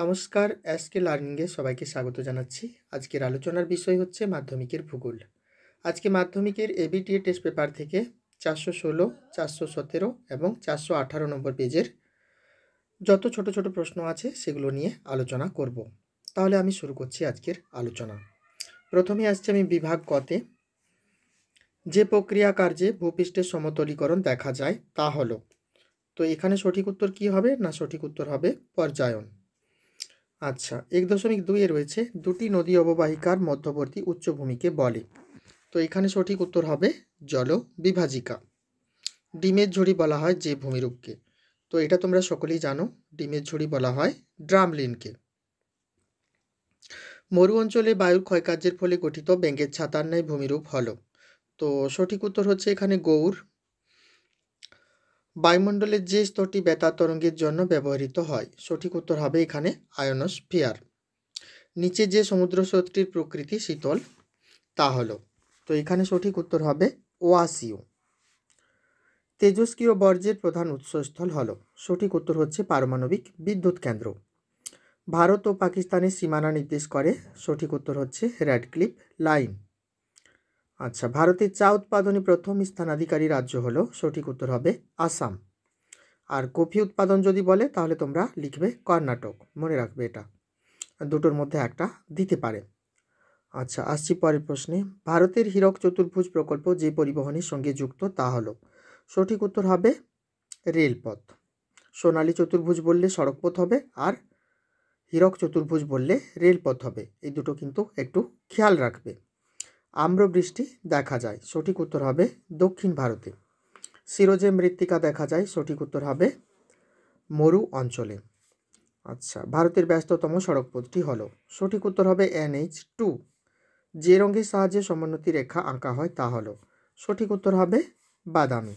নমস্কার অ্যাসকে লার্নিংয়ে সবাইকে স্বাগত জানাচ্ছি আজকের আলোচনার বিষয় হচ্ছে মাধ্যমিকের ভূগোল আজকে মাধ্যমিকের এবিটিএ টেস্ট পেপার থেকে চারশো ষোলো চারশো সতেরো এবং চারশো আঠারো নম্বর পেজের যত ছোট ছোট প্রশ্ন আছে সেগুলো নিয়ে আলোচনা করব তাহলে আমি শুরু করছি আজকের আলোচনা প্রথমে আসছে আমি বিভাগ কতে যে প্রক্রিয়া কার্যে ভূপৃষ্ঠের সমতলীকরণ দেখা যায় তা হলো তো এখানে সঠিক উত্তর কি হবে না সঠিক উত্তর হবে পর্যায়ন আচ্ছা এক দশমিক দুইয়ে রয়েছে দুটি নদী অববাহিকার মধ্যবর্তী উচ্চভূমিকে বলে তো এখানে সঠিক উত্তর হবে জল বিভাজিকা ডিমের ঝুড়ি বলা হয় যে ভূমিরূপকে তো এটা তোমরা সকলেই জানো ডিমের ঝুড়ি বলা হয় ড্রামলিনকে মরু অঞ্চলে বায়ুর ক্ষয়কার্যের ফলে গঠিত ব্যাঙ্গের ছাতার ন্যায় ভূমিরূপ হল তো সঠিক উত্তর হচ্ছে এখানে গৌর বায়ুমণ্ডলের যে স্তরটি বেতার তরঙ্গের জন্য ব্যবহৃত হয় সঠিক উত্তর হবে এখানে আয়োনোস্ফিয়ার নিচে যে সমুদ্র স্রোতটির প্রকৃতি শীতল তা হলো তো এখানে সঠিক উত্তর হবে ওয়াসিও তেজস্ক্রিয় বর্জ্যের প্রধান উৎসস্থল হল সঠিক উত্তর হচ্ছে পারমাণবিক বিদ্যুৎ কেন্দ্র ভারত ও পাকিস্তানের সীমানা নির্দেশ করে সঠিক উত্তর হচ্ছে রেডক্লিপ লাইন আচ্ছা ভারতের চা উৎপাদনে প্রথম স্থানাধিকারী রাজ্য হলো সঠিক উত্তর হবে আসাম আর কফি উৎপাদন যদি বলে তাহলে তোমরা লিখবে কর্ণাটক মনে রাখবে এটা দুটোর মধ্যে একটা দিতে পারে আচ্ছা আসছি পরের প্রশ্নে ভারতের হীরক চতুর্ভুজ প্রকল্প যে পরিবহনের সঙ্গে যুক্ত তা হলো সঠিক উত্তর হবে রেলপথ সোনালী চতুর্ভুজ বললে সড়কপথ হবে আর হীরক চতুর্ভুজ বললে রেলপথ হবে এই দুটো কিন্তু একটু খেয়াল রাখবে আম্রবৃষ্টি দেখা যায় সঠিক উত্তর হবে দক্ষিণ ভারতে সিরোজে মৃত্তিকা দেখা যায় সঠিক উত্তর হবে মরু অঞ্চলে আচ্ছা ভারতের ব্যস্ততম সড়ক পথটি হলো সঠিক উত্তর হবে এনএইচ টু যে রঙের সাহায্যে সমোন্নতি রেখা আঁকা হয় তা হলো সঠিক উত্তর হবে বাদামি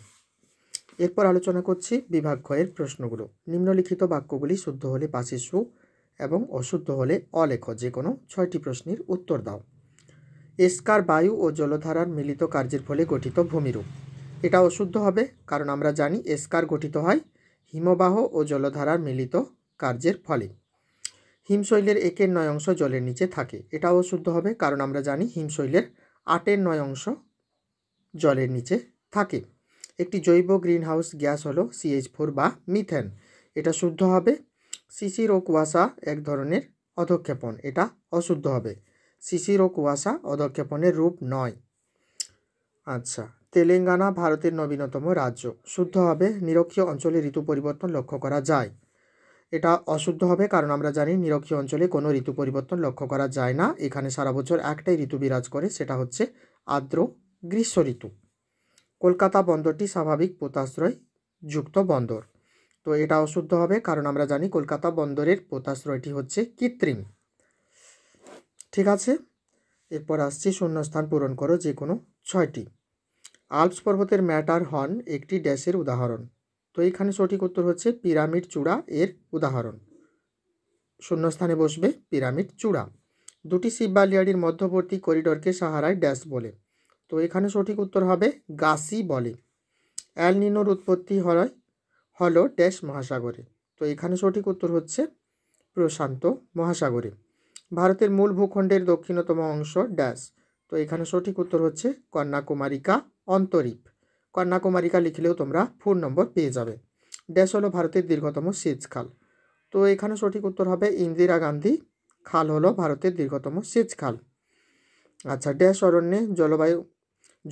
এরপর আলোচনা করছি বিভাগ ক্ষয়ের প্রশ্নগুলো নিম্নলিখিত বাক্যগুলি শুদ্ধ হলে পাশে সু এবং অশুদ্ধ হলে অলেখ যে কোনো ছয়টি প্রশ্নের উত্তর দাও এস্কার বায়ু ও জলধারার মিলিত কার্যের ফলে গঠিত ভূমিরূপ এটা অশুদ্ধ হবে কারণ আমরা জানি এস্কার গঠিত হয় হিমবাহ ও জলধারার মিলিত কার্যের ফলে হিমশৈলের একের নয় অংশ জলের নিচে থাকে এটাও অশুদ্ধ হবে কারণ আমরা জানি হিমশৈলের আটের নয় অংশ জলের নিচে থাকে একটি জৈব গ্রিনহাউস গ্যাস হলো সিএইচ ফোর বা মিথেন এটা শুদ্ধ হবে সিসির ও কুয়াশা এক ধরনের অধক্ষেপণ এটা অশুদ্ধ হবে শিশির ও কুয়াশা অধক্ষেপণের রূপ নয় আচ্ছা তেলেঙ্গানা ভারতের নবীনতম রাজ্য শুদ্ধ হবে নিরক্ষীয় অঞ্চলে ঋতু পরিবর্তন লক্ষ্য করা যায় এটা অশুদ্ধ হবে কারণ আমরা জানি নিরক্ষীয় অঞ্চলে কোনো ঋতু পরিবর্তন লক্ষ্য করা যায় না এখানে সারা বছর একটাই ঋতু বিরাজ করে সেটা হচ্ছে আর্দ্র গ্রীষ্ম ঋতু কলকাতা বন্দরটি স্বাভাবিক পোতাশ্রয় যুক্ত বন্দর তো এটা অশুদ্ধ হবে কারণ আমরা জানি কলকাতা বন্দরের পোতাশ্রয়টি হচ্ছে কৃত্রিম ঠিক আছে এরপর আসছি শূন্যস্থান পূরণ করো যে কোনো ছয়টি আলপস পর্বতের ম্যাটার হর্ন একটি ড্যাশের উদাহরণ তো এইখানে সঠিক উত্তর হচ্ছে পিরামিড চূড়া এর উদাহরণ শূন্যস্থানে বসবে পিরামিড চূড়া দুটি সিব্বালিয়াড়ির মধ্যবর্তী করিডরকে সাহারায় ড্যাশ বলে তো এখানে সঠিক উত্তর হবে গাসি বলে অ্যাল নিনোর উৎপত্তি হয় হলো ড্যাশ মহাসাগরে তো এখানে সঠিক উত্তর হচ্ছে প্রশান্ত মহাসাগরে ভারতের মূল ভূখণ্ডের দক্ষিণতম অংশ ড্যাশ তো এখানে সঠিক উত্তর হচ্ছে কন্যাকুমারিকা অন্তরীপ কন্যাকুমারিকা লিখলেও তোমরা ফোন নম্বর পেয়ে যাবে ড্যাশ হলো ভারতের দীর্ঘতম সেচ খাল তো এখানে সঠিক উত্তর হবে ইন্দিরা গান্ধী খাল হলো ভারতের দীর্ঘতম সেচ খাল আচ্ছা ড্যাশ অরণ্যে জলবায়ু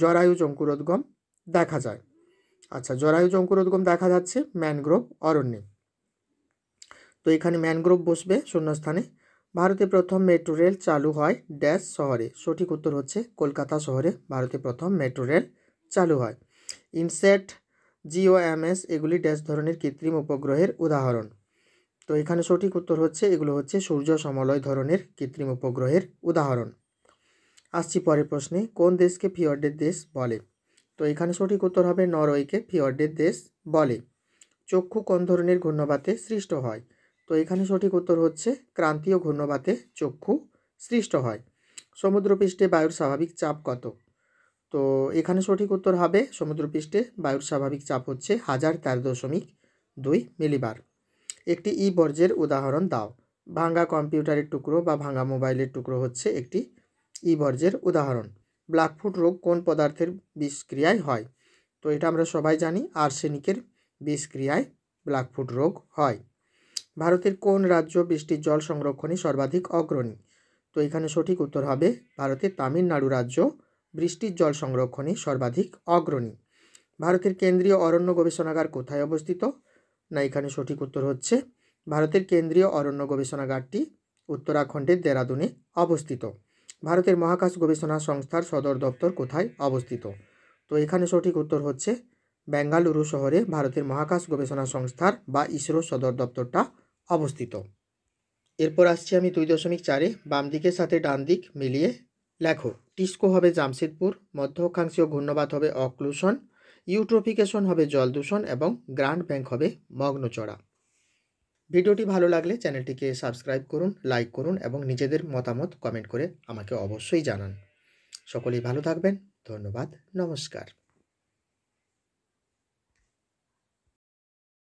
জরায়ু জঙ্কুরোদ্গম দেখা যায় আচ্ছা জরায়ু জঙ্কুরোদ্গম দেখা যাচ্ছে ম্যানগ্রোভ অরণ্যে তো এখানে ম্যানগ্রোভ বসবে শূন্যস্থানে ভারতে প্রথম মেট্রো রেল চালু হয় ড্যাশ শহরে সঠিক উত্তর হচ্ছে কলকাতা শহরে ভারতে প্রথম মেট্রো রেল চালু হয় ইনসেট জিওএমএস এগুলি ড্যাশ ধরনের কৃত্রিম উপগ্রহের উদাহরণ তো এখানে সঠিক উত্তর হচ্ছে এগুলো হচ্ছে সূর্য সমলয় ধরনের কৃত্রিম উপগ্রহের উদাহরণ আসছি পরের প্রশ্নে কোন দেশকে ফিওয়ার্ডের দেশ বলে তো এখানে সঠিক উত্তর হবে নরওয়েকে ফিওয়ার্ডের দেশ বলে চক্ষু কোন ধরনের ঘূর্ণবাতে সৃষ্ট হয় তো এখানে সঠিক উত্তর হচ্ছে ক্রান্তীয় ঘূর্ণবাতে চক্ষু সৃষ্ট হয় সমুদ্রপৃষ্ঠে বায়ুর স্বাভাবিক চাপ কত তো এখানে সঠিক উত্তর হবে সমুদ্রপৃষ্ঠে বায়ুর স্বাভাবিক চাপ হচ্ছে হাজার তেরো দশমিক দুই মিলিবার একটি ই বর্জ্যের উদাহরণ দাও ভাঙ্গা কম্পিউটারের টুকরো বা ভাঙ্গা মোবাইলের টুকরো হচ্ছে একটি ই বর্জ্যের উদাহরণ ব্ল্যাকফুট রোগ কোন পদার্থের বিষক্রিয়ায় হয় তো এটা আমরা সবাই জানি আর্সেনিকের বিষক্রিয়ায় ব্ল্যাকফুট রোগ হয় ভারতের কোন রাজ্য বৃষ্টির জল সংরক্ষণে সর্বাধিক অগ্রণী তো এখানে সঠিক উত্তর হবে ভারতের তামিলনাড়ু রাজ্য বৃষ্টির জল সংরক্ষণে সর্বাধিক অগ্রণী ভারতের কেন্দ্রীয় অরণ্য গবেষণাগার কোথায় অবস্থিত না এখানে সঠিক উত্তর হচ্ছে ভারতের কেন্দ্রীয় অরণ্য গবেষণাগারটি উত্তরাখণ্ডের দেরাদুনে অবস্থিত ভারতের মহাকাশ গবেষণা সংস্থার সদর দপ্তর কোথায় অবস্থিত তো এখানে সঠিক উত্তর হচ্ছে বেঙ্গালুরু শহরে ভারতের মহাকাশ গবেষণা সংস্থার বা ইসরো সদর দপ্তরটা অবস্থিত এরপর আসছি আমি দুই দশমিক চারে বাম দিকের সাথে ডান দিক মিলিয়ে লেখো টিস্কো হবে জামশেদপুর মধ্য অক্ষাংশীয় ঘূর্ণবাদ হবে অক্লুশন ইউট্রোফিকেশন হবে জল দূষণ এবং গ্র্যান্ড ব্যাংক হবে মগ্নচড়া ভিডিওটি ভালো লাগলে চ্যানেলটিকে সাবস্ক্রাইব করুন লাইক করুন এবং নিজেদের মতামত কমেন্ট করে আমাকে অবশ্যই জানান সকলেই ভালো থাকবেন ধন্যবাদ নমস্কার